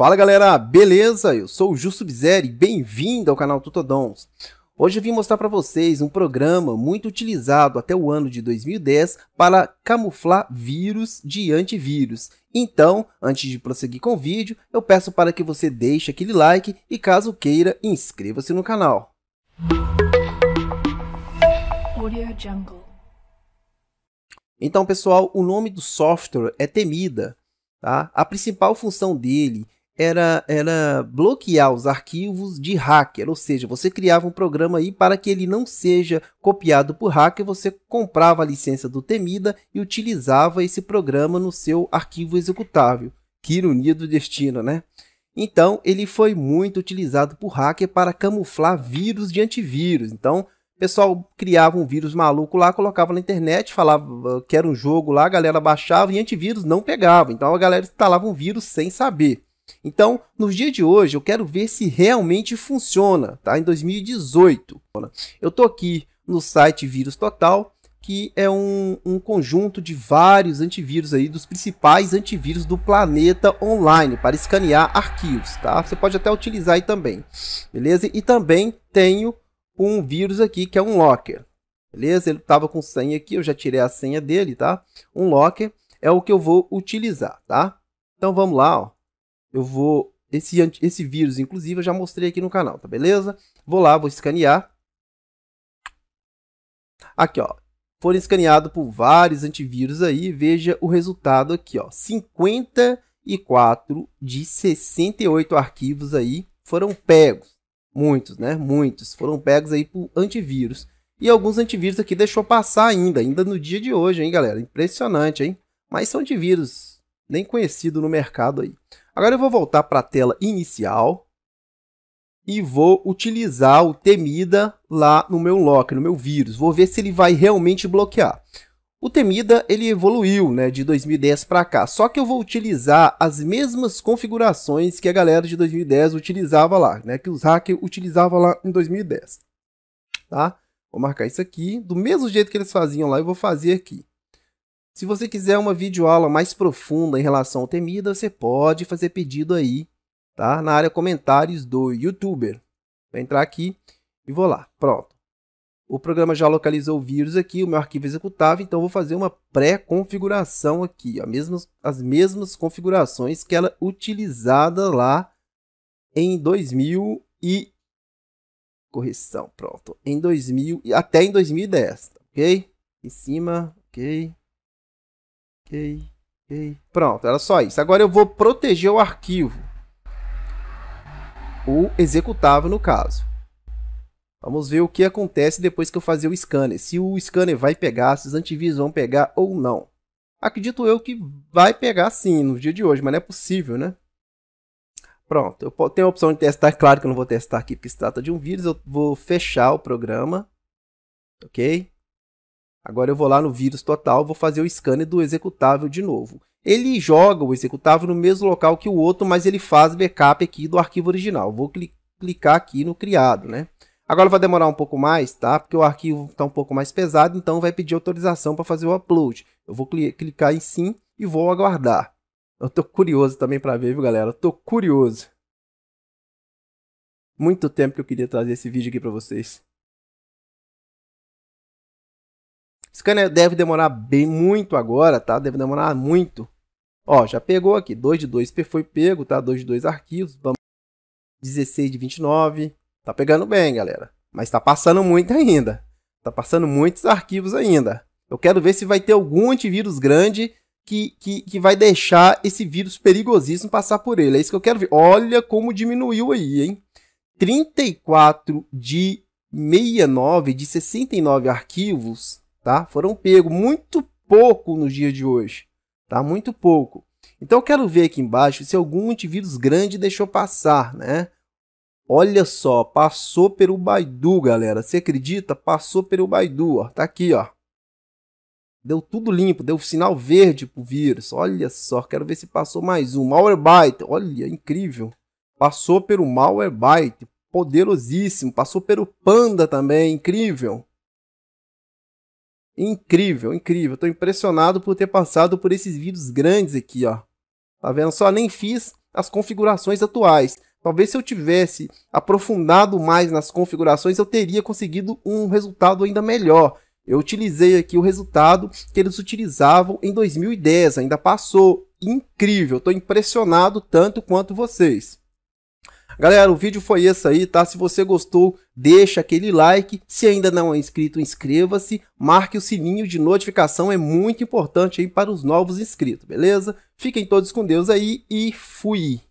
Fala galera, beleza? Eu sou o Justo Bizeri, bem-vindo ao canal Tutodons. Hoje eu vim mostrar para vocês um programa muito utilizado até o ano de 2010 para camuflar vírus de antivírus. Então, antes de prosseguir com o vídeo, eu peço para que você deixe aquele like e caso queira, inscreva-se no canal. Então pessoal, o nome do software é Temida. Tá? A principal função dele era, era bloquear os arquivos de hacker, ou seja, você criava um programa aí para que ele não seja copiado por hacker, você comprava a licença do Temida e utilizava esse programa no seu arquivo executável. Que ironia do destino, né? Então, ele foi muito utilizado por hacker para camuflar vírus de antivírus. Então, o pessoal criava um vírus maluco lá, colocava na internet, falava ah, que era um jogo lá, a galera baixava e antivírus não pegava. Então, a galera instalava um vírus sem saber. Então, nos dias de hoje, eu quero ver se realmente funciona, tá? Em 2018. Eu estou aqui no site Vírus Total, que é um, um, conjunto de vários antivírus aí, dos principais antivírus do planeta online, para escanear arquivos, tá? Você pode até utilizar aí também, beleza? E também tenho um vírus aqui, que é um locker, beleza? Ele estava com senha aqui, eu já tirei a senha dele, tá? Um locker é o que eu vou utilizar, tá? Então, vamos lá, ó eu vou. Esse, esse vírus, inclusive, eu já mostrei aqui no canal, tá beleza? Vou lá, vou escanear. Aqui, ó. Foram escaneados por vários antivírus aí. Veja o resultado aqui, ó. 54 de 68 arquivos aí foram pegos. Muitos, né? Muitos. Foram pegos aí por antivírus. E alguns antivírus aqui deixou passar ainda, ainda no dia de hoje, hein, galera? Impressionante, hein? Mas são antivírus nem conhecido no mercado aí. Agora eu vou voltar para a tela inicial e vou utilizar o Temida lá no meu lock, no meu vírus. Vou ver se ele vai realmente bloquear. O Temida ele evoluiu né, de 2010 para cá, só que eu vou utilizar as mesmas configurações que a galera de 2010 utilizava lá, né, que os hackers utilizavam lá em 2010. Tá? Vou marcar isso aqui, do mesmo jeito que eles faziam lá, eu vou fazer aqui. Se você quiser uma videoaula mais profunda em relação ao Temida, você pode fazer pedido aí, tá? Na área comentários do YouTuber. Vou entrar aqui e vou lá. Pronto. O programa já localizou o vírus aqui, o meu arquivo executável, então vou fazer uma pré-configuração aqui, ó, mesmas, as mesmas configurações que ela utilizada lá em 2000 e correção, pronto, em 2000 e até em 2010, tá ok? Em cima, ok? ei, ei. Pronto, era só isso. Agora eu vou proteger o arquivo. O executável, no caso. Vamos ver o que acontece depois que eu fazer o scanner. Se o scanner vai pegar, se os antivírus vão pegar ou não. Acredito eu que vai pegar sim no dia de hoje, mas não é possível, né? Pronto, eu tenho a opção de testar. Claro que eu não vou testar aqui porque se trata de um vírus. Eu vou fechar o programa. Ok? Agora eu vou lá no vírus total, vou fazer o scan do executável de novo. Ele joga o executável no mesmo local que o outro, mas ele faz backup aqui do arquivo original. Vou cli clicar aqui no criado, né? Agora vai demorar um pouco mais, tá? Porque o arquivo está um pouco mais pesado, então vai pedir autorização para fazer o upload. Eu vou clicar em sim e vou aguardar. Eu tô curioso também para ver, viu, galera? Eu tô curioso. Muito tempo que eu queria trazer esse vídeo aqui para vocês. Esse Scanner deve demorar bem muito agora, tá? Deve demorar muito. Ó, já pegou aqui, 2 de 2 foi pego, tá? 2 de 2 arquivos, vamos 16 de 29. Tá pegando bem, galera. Mas tá passando muito ainda. Tá passando muitos arquivos ainda. Eu quero ver se vai ter algum antivírus grande que, que, que vai deixar esse vírus perigosíssimo passar por ele. É isso que eu quero ver. Olha como diminuiu aí, hein? 34 de 69, de 69 arquivos, tá? Foram pego muito pouco no dia de hoje, tá? Muito pouco. Então eu quero ver aqui embaixo se algum antivírus grande deixou passar, né? Olha só, passou pelo Baidu, galera. Você acredita? Passou pelo Baidu, ó. Tá aqui, ó. Deu tudo limpo, deu sinal verde pro vírus. Olha só, quero ver se passou mais um. Malwarebyte, olha, incrível. Passou pelo Malwarebyte, poderosíssimo. Passou pelo Panda também, incrível. Incrível, incrível. Tô impressionado por ter passado por esses vídeos grandes aqui, ó. Tá vendo? Só nem fiz as configurações atuais. Talvez se eu tivesse aprofundado mais nas configurações, eu teria conseguido um resultado ainda melhor. Eu utilizei aqui o resultado que eles utilizavam em 2010, ainda passou. Incrível, estou impressionado tanto quanto vocês. Galera, o vídeo foi esse aí, tá? Se você gostou, deixa aquele like. Se ainda não é inscrito, inscreva-se. Marque o sininho de notificação, é muito importante aí para os novos inscritos, beleza? Fiquem todos com Deus aí e fui!